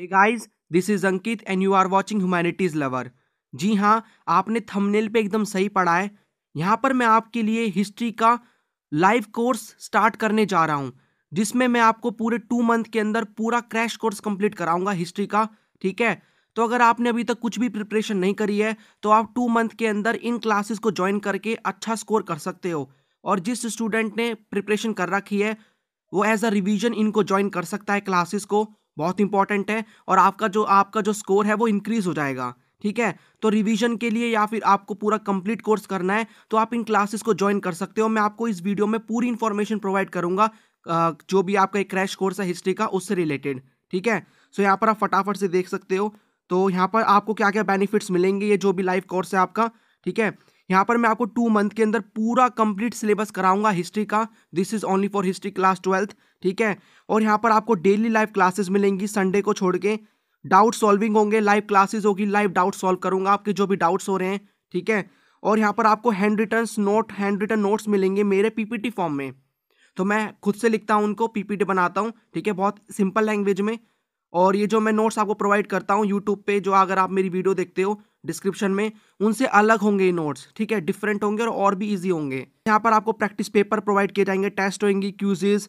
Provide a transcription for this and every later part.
hey guys this is Ankit and you are watching humanities lover जी हाँ आपने thumbnail पे एकदम सही पढ़ा है यहाँ पर मैं आपके लिए हिस्ट्री का लाइव कोर्स स्टार्ट करने जा रहा हूँ जिसमें मैं आपको पूरे टू मंथ के अंदर पूरा क्रैश कोर्स कंप्लीट कराऊंगा हिस्ट्री का ठीक है तो अगर आपने अभी तक कुछ भी प्रिपरेशन नहीं करी है तो आप टू मंथ के अंदर इन क्लासेस को ज्वाइन करके अच्छा स्कोर कर सकते हो और जिस स्टूडेंट ने प्रिपरेशन कर रखी है वो एज अ रिवीजन इनको ज्वाइन कर सकता है क्लासेस को बहुत इंपॉर्टेंट है और आपका जो आपका जो स्कोर है वो इंक्रीज़ हो जाएगा ठीक है तो रिवीजन के लिए या फिर आपको पूरा कंप्लीट कोर्स करना है तो आप इन क्लासेस को ज्वाइन कर सकते हो मैं आपको इस वीडियो में पूरी इन्फॉर्मेशन प्रोवाइड करूंगा जो भी आपका एक क्रैश कोर्स है हिस्ट्री का उससे रिलेटेड ठीक है सो यहाँ पर आप फटाफट से देख सकते हो तो यहाँ पर आपको क्या क्या बेनिफिट्स मिलेंगे ये जो भी लाइव कोर्स है आपका ठीक है यहाँ पर मैं आपको टू मंथ के अंदर पूरा कंप्लीट सिलेबस कराऊंगा हिस्ट्री का this is only for history class twelfth ठीक है और यहाँ पर आपको डेली लाइव क्लासेस मिलेंगी संडे को छोड़ के डाउट सॉल्विंग होंगे लाइव क्लासेस होगी लाइव डाउट सॉल्व करूंगा आपके जो भी डाउट्स हो रहे हैं ठीक है और यहाँ पर आपको hand written note hand written notes मिलेंगे मेरे पीपीटी फॉर्म में तो मैं खुद से लिखता हूँ उनको पीपीटी बनाता हूँ ठीक है बहुत सिंपल लैंग्वेज में और ये जो मैं नोट्स आपको प्रोवाइड करता हूँ यूट्यूब पे जो अगर आप मेरी वीडियो देखते हो डिस्क्रिप्शन में उनसे अलग होंगे ये नोट्स ठीक है डिफरेंट होंगे और और भी इजी होंगे यहाँ पर आपको प्रैक्टिस पेपर प्रोवाइड किए जाएंगे टेस्ट होंगी क्यूजेज़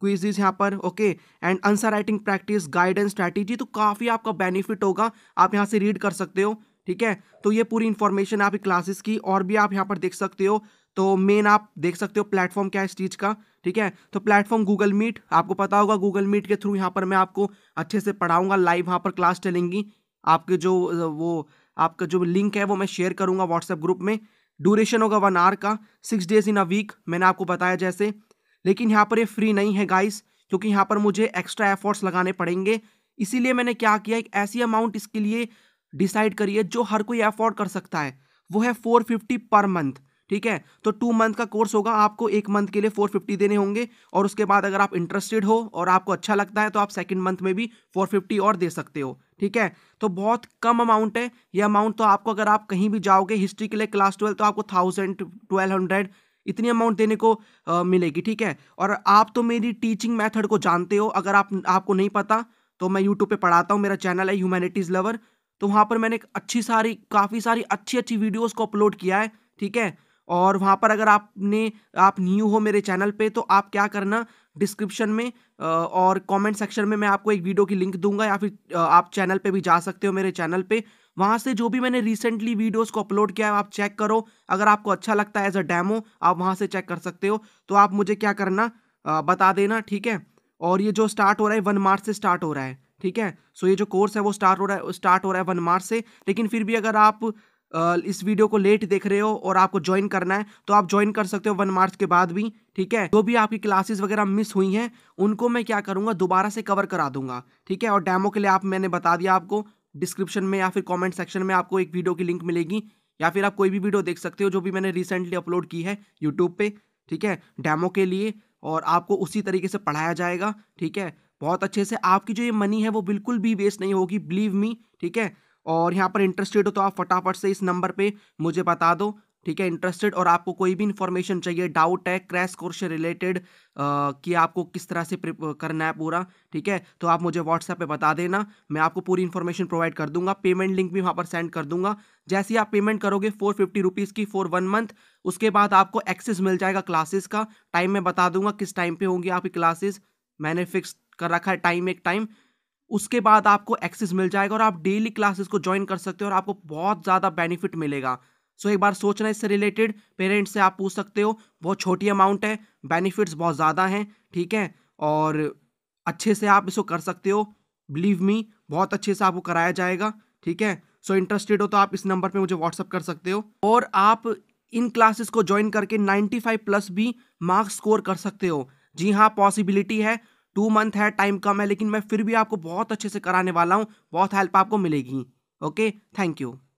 क्विजेज़ यहाँ पर okay and answer writing practice guidance strategy तो काफ़ी आपका बेनिफिट होगा आप यहाँ से रीड कर सकते हो ठीक है तो ये पूरी इन्फॉर्मेशन आपकी क्लासेस की और भी आप यहाँ पर देख सकते हो तो मेन आप देख सकते हो प्लेटफॉर्म क्या है इस चीज़ का ठीक है तो प्लेटफॉर्म गूगल मीट आपको पता होगा गूगल मीट के थ्रू यहाँ पर मैं आपको अच्छे से पढ़ाऊँगा लाइव यहाँ पर क्लास चलेंगी आपके जो वो आपका जो लिंक है वो मैं शेयर करूँगा व्हाट्सएप ग्रुप में ड्यूरेशन होगा वन आवर का six days in a week मैंने आपको बताया जैसे लेकिन यहाँ पर ये फ्री नहीं है गाइस क्योंकि यहाँ पर मुझे एक्स्ट्रा एफर्ट्स लगाने पड़ेंगे इसीलिए मैंने क्या किया एक ऐसी अमाउंट इसके लिए डिसाइड करिए जो हर कोई अफोर्ड कर सकता है वो है फोर फिफ्टी पर मंथ ठीक है तो टू मंथ का कोर्स होगा आपको एक मंथ के लिए फोर फिफ्टी देने होंगे और उसके बाद अगर आप इंटरेस्टेड हो और आपको अच्छा लगता है तो आप सेकेंड मंथ में भी फोर फिफ्टी और दे सकते हो ठीक है तो बहुत कम अमाउंट है ये अमाउंट तो आपको अगर आप कहीं भी जाओगे हिस्ट्री के लिए क्लास ट्वेल्व तो आपको थाउजेंड ट्वेल्व हंड्रेड इतनी अमाउंट देने को आ, मिलेगी ठीक है और आप तो मेरी टीचिंग मैथड को जानते हो अगर आप आपको नहीं पता तो मैं यूट्यूब पर पढ़ाता हूँ मेरा चैनल है ह्यूमैनिटीज़ लवर तो वहाँ पर मैंने अच्छी सारी काफ़ी सारी अच्छी अच्छी वीडियोज़ को अपलोड किया है ठीक है और वहाँ पर अगर आपने आप न्यू हो मेरे चैनल पे तो आप क्या करना डिस्क्रिप्शन में और कमेंट सेक्शन में मैं आपको एक वीडियो की लिंक दूंगा या फिर आप चैनल पे भी जा सकते हो मेरे चैनल पे वहाँ से जो भी मैंने रिसेंटली वीडियोस को अपलोड किया है आप चेक करो अगर आपको अच्छा लगता है एज अ डैमो आप वहाँ से चेक कर सकते हो तो आप मुझे क्या करना बता देना ठीक है और ये जो स्टार्ट हो रहा है वन मार्च से स्टार्ट हो रहा है ठीक है सो so, ये जो कोर्स है वो स्टार्ट हो रहा है स्टार्ट हो रहा है वन मार्च से लेकिन फिर भी अगर आप इस वीडियो को लेट देख रहे हो और आपको ज्वाइन करना है तो आप ज्वाइन कर सकते हो वन मार्च के बाद भी ठीक है जो भी आपकी क्लासेस वगैरह मिस हुई हैं उनको मैं क्या करूँगा दोबारा से कवर करा दूंगा ठीक है और डैमो के लिए आप मैंने बता दिया आपको डिस्क्रिप्शन में या फिर कॉमेंट सेक्शन में आपको एक वीडियो की लिंक मिलेगी या फिर आप कोई भी वीडियो देख सकते हो जो भी मैंने रिसेंटली अपलोड की है यूट्यूब पर ठीक है डैमो के लिए और आपको उसी तरीके से पढ़ाया जाएगा ठीक है बहुत अच्छे से आपकी जो ये मनी है वो बिल्कुल भी वेस्ट नहीं होगी बिलीव मी ठीक है और यहाँ पर इंटरेस्टेड हो तो आप फटाफट से इस नंबर पे मुझे बता दो ठीक है इंटरेस्टेड और आपको कोई भी इन्फॉर्मेशन चाहिए डाउट है क्रैश कोर्स से रिलेटेड कि आपको किस तरह से करना है पूरा ठीक है तो आप मुझे व्हाट्सएप पे बता देना मैं आपको पूरी इन्फॉर्मेशन प्रोवाइड कर दूंगा पेमेंट लिंक भी वहाँ पर सेंड कर दूंगा जैसे ही आप पेमेंट करोगे फोर फिफ्टी रुपीज़ की फॉर वन मंथ उसके बाद आपको एक्सेस मिल जाएगा क्लासेस का टाइम मैं बता दूंगा किस टाइम पर होंगी आपकी क्लासेस मैंने फिक्स कर रखा है टाइम एक टाइम उसके बाद आपको एक्सेस मिल जाएगा और आप डेली क्लासेस को ज्वाइन कर सकते हो और आपको बहुत ज़्यादा बेनिफिट मिलेगा सो so, एक बार सोचना इससे रिलेटेड पेरेंट्स से आप पूछ सकते हो बहुत छोटी अमाउंट है बेनिफिट्स बहुत ज़्यादा हैं ठीक है और अच्छे से आप इसको कर सकते हो बिलीव मी बहुत अच्छे से आपको कराया जाएगा ठीक है सो so, इंटरेस्टेड हो तो आप इस नंबर पे मुझे व्हाट्सअप कर सकते हो और आप इन क्लासेस को ज्वाइन करके 95 प्लस भी मार्क्स स्कोर कर सकते हो जी हाँ पॉसिबिलिटी है टू मंथ है टाइम कम है लेकिन मैं फिर भी आपको बहुत अच्छे से कराने वाला हूँ बहुत हेल्प आपको मिलेगी ओके थैंक यू